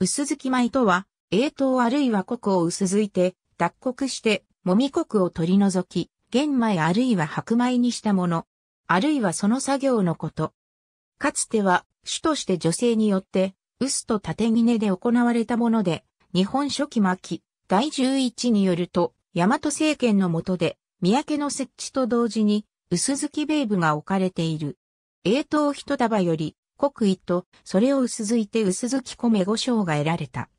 薄付き米とは、栄刀、あるいは国を薄づいて、脱穀して、もみ国を取り除き、玄米あるいは白米にしたもの。あるいはその作業のこと。かつては、主として女性によって、薄と縦峰で行われたもので、日本初期末期、第11によると、大和政権の下で、三宅の設置と同時に、薄付きベーブが置かれている。栄糖一束より、国威と、それを薄づいて薄づき米五章が得られた。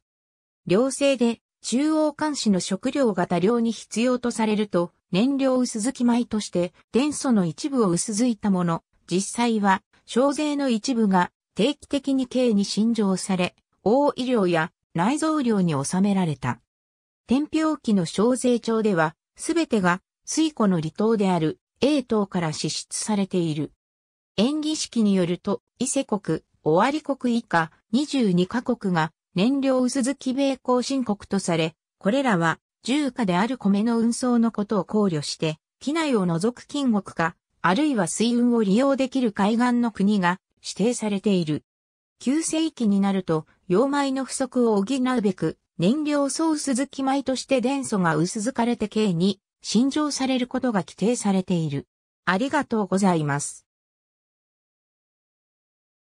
両生で、中央監視の食料が多量に必要とされると、燃料薄づき米として、伝素の一部を薄づいたもの、実際は、小税の一部が、定期的に刑に信条され、大医療や内臓量に収められた。天平期の小税帳では、すべてが、水湖の離島である A 島から支出されている。演技式によると、伊勢国、尾張国以下22カ国が燃料薄付き米交新国とされ、これらは重火である米の運送のことを考慮して、機内を除く金国か、あるいは水運を利用できる海岸の国が指定されている。旧世紀になると、洋米の不足を補うべく、燃料総薄付き米として電素が薄付かれて刑に、新上されることが規定されている。ありがとうございます。